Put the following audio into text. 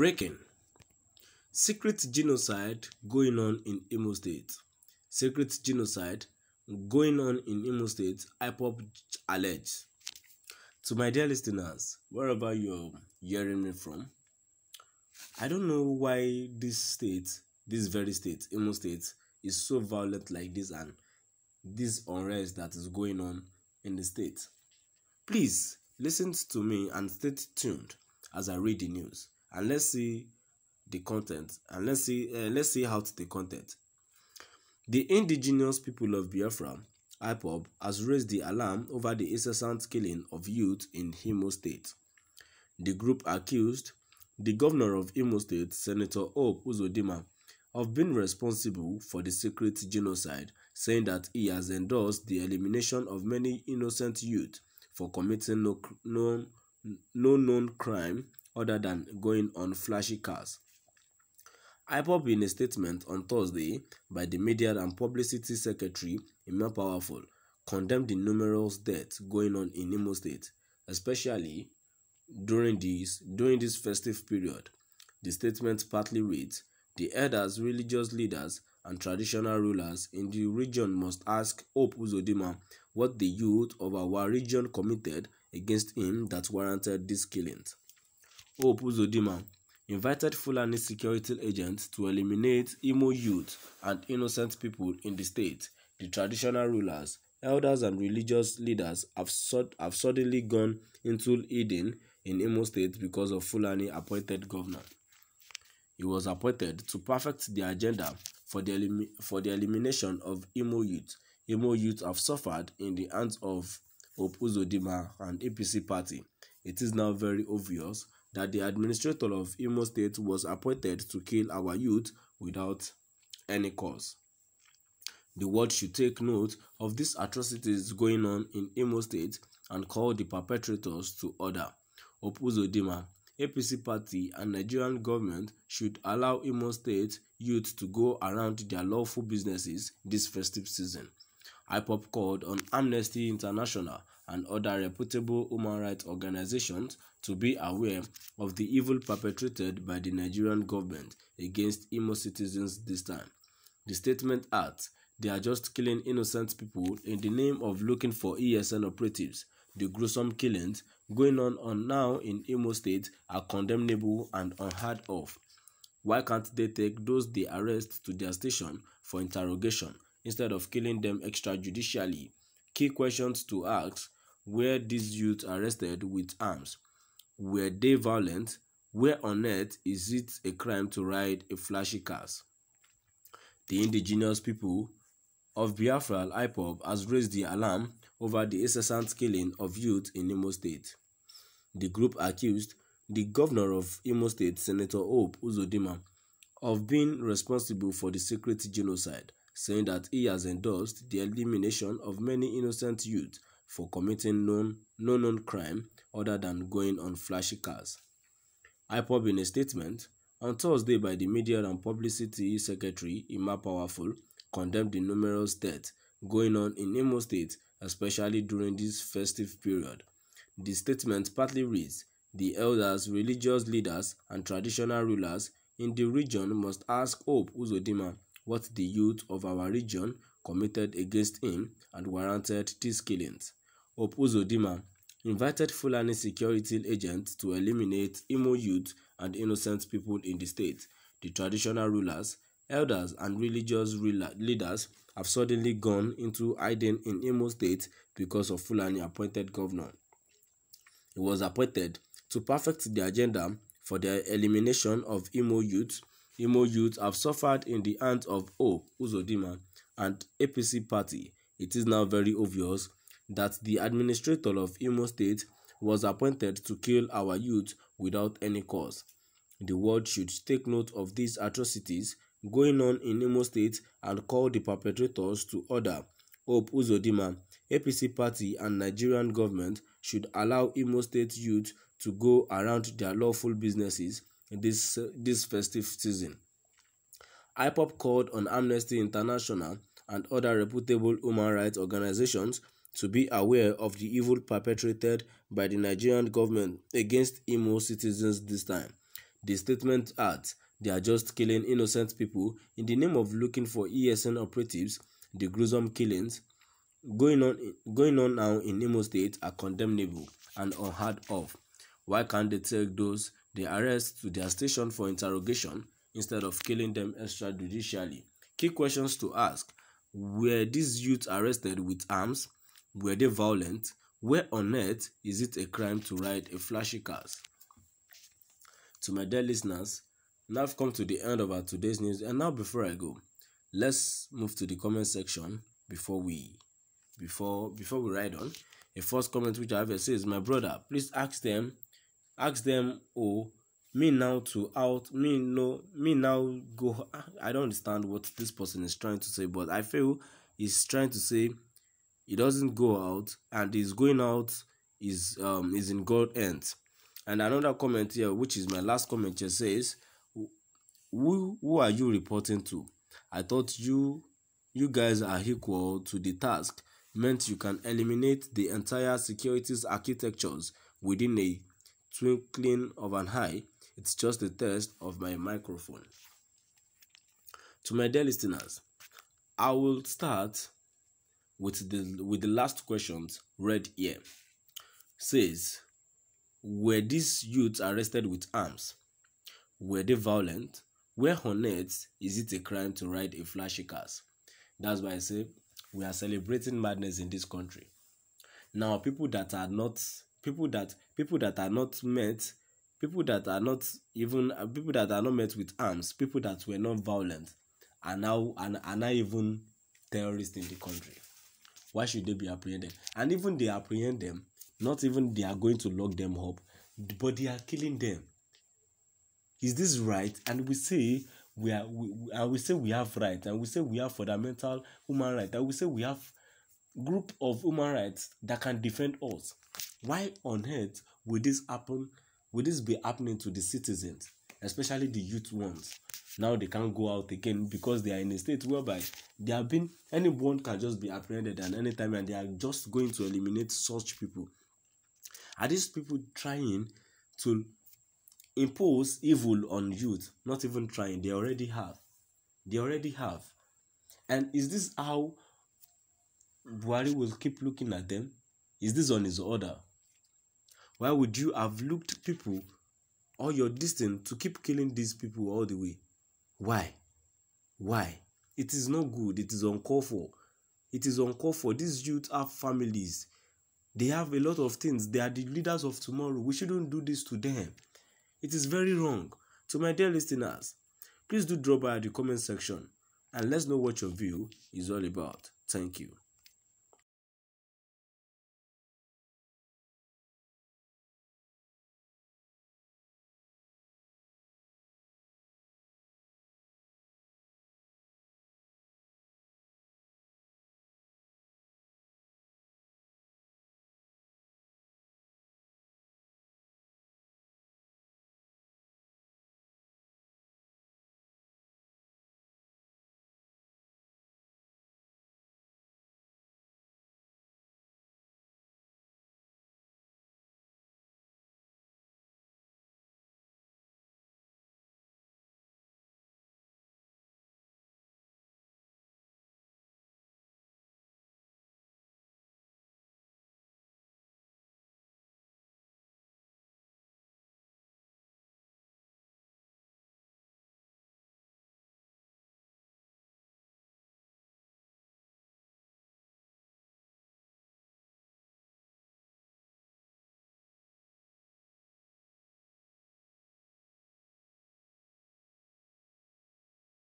Breaking Secret genocide going on in Imo State. Secret genocide going on in Imo State, IPOP alleged. To my dear listeners, wherever you're hearing me from, I don't know why this state, this very state, Imo State, is so violent like this and this unrest that is going on in the state. Please listen to me and stay tuned as I read the news and let's see the content and let's see uh, let's see how to the content the indigenous people of biafra ipob has raised the alarm over the incessant killing of youth in imo state the group accused the governor of imo state senator hope uzodima of being responsible for the secret genocide saying that he has endorsed the elimination of many innocent youth for committing no, no, no known crime other than going on flashy cars. IPOP in a statement on Thursday by the Media and Publicity Secretary Emma Powerful condemned the numerous deaths going on in Imo State, especially during this during this festive period. The statement partly reads, "The elders, religious leaders, and traditional rulers in the region must ask Hope Uzodima what the youth of our region committed against him that warranted these killings." Hope Uzodinma invited Fulani security agents to eliminate Imo youth and innocent people in the state. The traditional rulers, elders and religious leaders have, have suddenly gone into hiding in Imo state because of Fulani appointed governor. He was appointed to perfect the agenda for the, for the elimination of Imo youth. Imo youth have suffered in the hands of Opuzo Dima and APC party. It is now very obvious that the administrator of Imo State was appointed to kill our youth without any cause. The world should take note of these atrocities going on in Imo State and call the perpetrators to order. Opuzodima, APC party and Nigerian government should allow Imo State youth to go around their lawful businesses this festive season. IPOP called on Amnesty International and other reputable human rights organizations to be aware of the evil perpetrated by the Nigerian government against Imo citizens this time. The statement adds, they are just killing innocent people in the name of looking for ESN operatives. The gruesome killings going on, on now in Imo State are condemnable and unheard of. Why can't they take those they arrest to their station for interrogation instead of killing them extrajudicially? Key questions to ask were these youths arrested with arms? Were they violent? Where on earth is it a crime to ride a flashy car? The indigenous people of Biafra IPOB has raised the alarm over the incessant killing of youth in Imo State. The group accused the governor of Imo State, Senator Hope Uzodima, of being responsible for the secret genocide, saying that he has endorsed the elimination of many innocent youths for committing known, no known crime other than going on flashy cars. IPOB in a statement, on Thursday by the Media and Publicity Secretary Ima Powerful, condemned the numerous deaths going on in Imo State, especially during this festive period. The statement partly reads, The elders, religious leaders, and traditional rulers in the region must ask Hope Uzodima what the youth of our region committed against him and warranted these killings. Opozodimma, invited Fulani security agents to eliminate Imo youth and innocent people in the state. The traditional rulers, elders and religious leaders have suddenly gone into hiding in Imo state because of Fulani appointed governor. He was appointed to perfect the agenda for the elimination of Imo youth. Imo youth have suffered in the hands of O. Uzodinma and APC party. It is now very obvious that the administrator of Imo State was appointed to kill our youth without any cause. The world should take note of these atrocities going on in Imo State and call the perpetrators to order. Hope Uzodima, APC party and Nigerian government should allow Imo State youth to go around their lawful businesses this, uh, this festive season. IPOP called on Amnesty International and other reputable human rights organizations to be aware of the evil perpetrated by the Nigerian government against Imo citizens this time. The statement adds, they are just killing innocent people in the name of looking for ESN operatives. The gruesome killings going on, going on now in Imo State are condemnable and unheard of. Why can't they take those they arrest to their station for interrogation instead of killing them extrajudicially? Key questions to ask. Were these youths arrested with arms? Were they violent? Where on earth is it a crime to ride a flashy car? To my dear listeners, now I've come to the end of our today's news. And now, before I go, let's move to the comment section before we before before we ride on. A first comment which I have says, "My brother, please ask them, ask them, oh, me now to out me no me now go." I don't understand what this person is trying to say, but I feel he's trying to say he doesn't go out and is going out is um is in god end and another comment here which is my last comment here says who who are you reporting to i thought you you guys are equal to the task meant you can eliminate the entire securities architectures within a twinkling of an eye it's just a test of my microphone to my dear listeners i will start with the with the last questions read here says were these youths arrested with arms were they violent where on earth is it a crime to ride a flashy car that's why i say we are celebrating madness in this country now people that are not people that people that are not met people that are not even people that are not met with arms people that were not violent are now are, are now even terrorists in the country Why should they be apprehended? And even they apprehend them, not even they are going to lock them up, but they are killing them. Is this right? And we say we are, we, and we say we have right, and we say we have fundamental human right, and we say we have group of human rights that can defend us. Why on earth would this happen? Would this be happening to the citizens, especially the youth ones? now they can't go out again because they are in a state whereby they have been anyone can just be apprehended at any time and they are just going to eliminate such people are these people trying to impose evil on youth not even trying they already have they already have and is this how buhari will keep looking at them is this on his order why would you have looked people all your distance to keep killing these people all the way why? Why? It is not good. It is uncalled for. It is uncalled for. These youth have families. They have a lot of things. They are the leaders of tomorrow. We shouldn't do this to them. It is very wrong. To my dear listeners, please do drop by the comment section and let's know what your view is all about. Thank you.